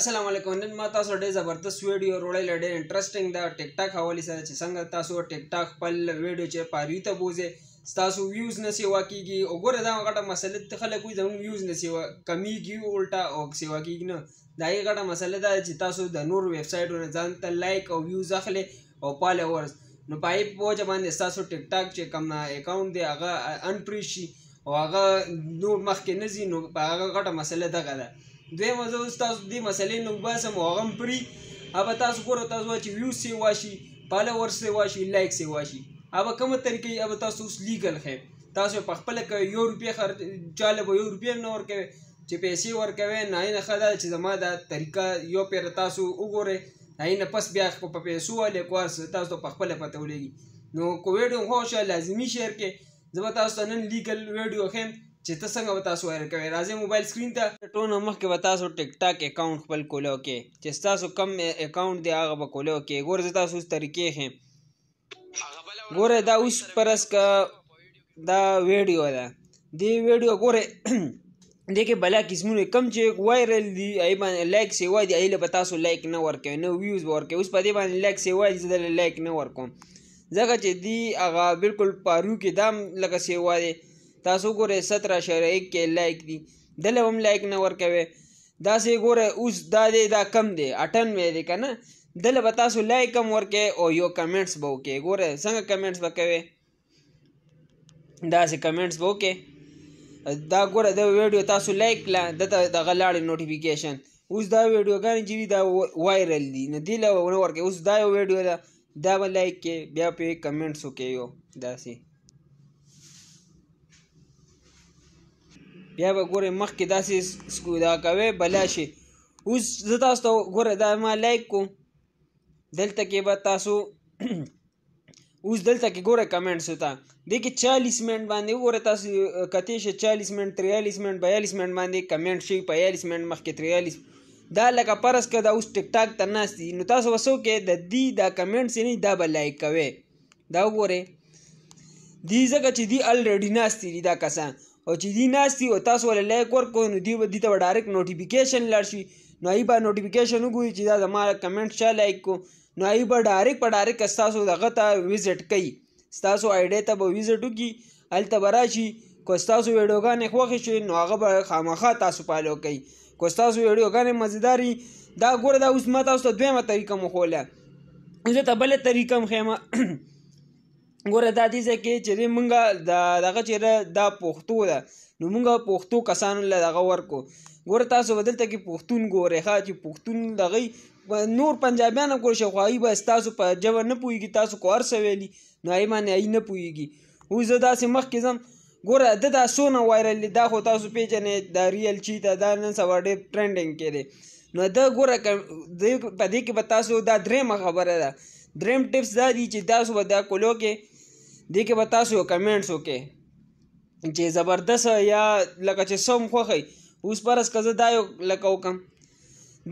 السلام علیکم نن ما تاسو ډېر زبردست ویډیو وروړلی ډېر انټرسټینګ ده ټیک ټاک حوالې سره چې څنګه تاسو ټیک ټاک خپل ویډیو چې پاروي ته بوځې ستاسو ویوز نه سیوا کېږي او ګوره دا غټه مسله ته خلک وایي زموږ ویوز نه سیوا کمیږي الټا او سیوا کېږي نه دا یې غټه مسله ده چې تاسو د نور ویب سایټونو ځان ته لایک او ویوز اخلي او پالورز نو په هغې وجه باندې ستاسو ټیک ټاک چې کوم اکاونټ دی هغه انپري شي او هغه نور مخکې نه ځي نو په هغه غټه مسله دغه ده دوی مزه اوس تاسو دې مسلې نو باسم هغه پری اوبه تاسو ګورو تاسو چې ویو سی واشي فالوور سی واشي لایک سی واشي اوبه کوم طریقې اوبه تاسو اوس لیګل خې تاسو په خپل کې یو روپیا خرج چاله به یو روپیا نه ورکوي چې پیسې ورکوي نه نه خدا چې زما دا طریقه یو پیر تاسو وګوره نه پس بیا په پیسو ولې کوارس تاسو په خپل پته ولګي نو کوویډ هو شا لازمی شیر کې زما تاسو نن لیګل ویډیو خیم چې ته څنګه به تاسو وایر کوئ راځي موبایل سکرین ته ټونه مخکې به تاسو ټیک ټاک اکاؤنٹ خپل کولو کې چې تاسو کم اکاؤنٹ دی هغه به کولو کې ګور زه تاسو طریقې هم ګوره دا اوس پرس کا دا ویډیو ده دی ویډیو ګوره دغه بلا قسمونه کم چې وایرل دي ای باندې لایک سی وای دی ایله به تاسو لایک نه ورکوي نو ویوز ورکوي اوس په دې باندې لایک سی وای زدل لایک نه ورکوم ځکه چې دی هغه بالکل پارو کې دام لکه سی وای تاسو ګورئ 17 اشاریه 1 کې لایک دی دله هم لایک نه ورکوي دا سه ګوره اوس دا دی دا کم دی 98 دی کنه دله به تاسو لایک هم ورکې او یو کمنټس به وکې ګوره څنګه کمنټس وکوي دا سه کمنټس به وکې دا ګوره دا ویډیو تاسو لایک لا دته د غلاړې نوټیفیکیشن اوس دا ویډیو ګان چې دا وایرل دي نه دی له ورکې اوس دا یو ویډیو دا به لایک کې بیا په کمنټس وکې یو دا سه بیا به ګورې مخکې داسې سکودا کوي بلا شي اوس زه تاسو ته ګوره دا ما لایک کوم دلته کې به تاسو اوس دلته کې ګوره کمنټس ته دې کې 40 منټ باندې وګوره تاسو کتې شي 40 منټ 43 منټ 42 منټ باندې کمنټ شي 42 منټ مخکې 43 دا لکه پرس کې دا اوس ټیک ټاک ته ناشتي نو تاسو وسو کې د دې دا کمنټس نه دا به لایک کوي دا وګوره دې ځکه چې دې الریډي ناشتي دا کسان او چې دی ناشتي او تاسو ول لایک ورکو نو دی دی ته ډایرکټ نوټیفیکیشن لړ شي نو ای به نوټیفیکیشن وګوري چې دا زما کمنټ چا لایک کو نو ای به ډایرکټ په ډایرکټ تاسو دغه ته وزټ کوي تاسو آیډیا ته به وزټ وکي هلته به راشي کو تاسو ویډیوګانې خوښې شي نو هغه به خامخا تاسو پالو کوي کو تاسو ویډیوګانې مزیداری دا ګوره دا اوس ما تاسو ته دویمه طریقه مو خوله زه ته بله طریقه هم ښیم ګوره دا دې ځکه چې مونږه د دغه چیرې دا پښتو ده نو مونږه پښتو کسانو له دغه ورکو ګوره تاسو بدلته کې پښتون ګورې ښا چې پښتون دغه نور پنجابیان هم ګورې شخوایي به ستاسو په ژبه نه پوهېږي تاسو کو هر څه ویلي نو هغې باندې هغې نه پوهېږي اوس زه داسې مخکې ځم ګوره ده دا څونه وایرل دا خو تاسو پېژنې دا ریل چی ته دا نن سبا ډېر ټرینډنګ کې دی نو دا ګوره په دې کې به تاسو دا درېیمه خبره ده دریم ټیپس دا دي چې تاسو به دا کولو کې دې کې به تاسو یو کمنټس وکړئ چې زبردست یا لکه چې سم خوښئ اوس پرس که زه دا یو لکه وکم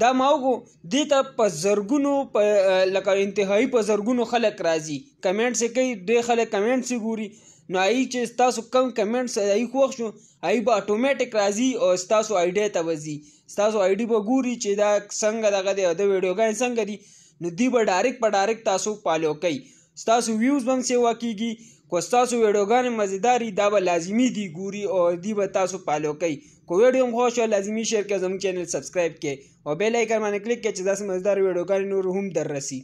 دا ما وګو دې ته په زرګونو په لکه انتهایی په زرګونو خلک راځي کمنټس یې کوي ډېر خلک کمنټس ګوري نو ای چې تاسو کم کمنټس ای خوښ شو ای به اتوماتیک راځي او تاسو آیډیا ته وځي تاسو آیډي به ګوري چې دا څنګه دغه د ویډیوګان څنګه دي نو دی به ډایرک په ډایرک تاسو پالو کوي ستاسو ویوز بم سیوا کیږي کو ستاسو ویډیوګانې مزیداری دا به لازمی دی ګوري او دی به تاسو پالو کوي کو ویډیو هم خوښ لازمی شیر کړئ زموږ چینل سبسکرایب کړئ او بیل آیکن باندې کلیک کړئ چې داسې مزیدار ویډیوګانې نور هم در رسی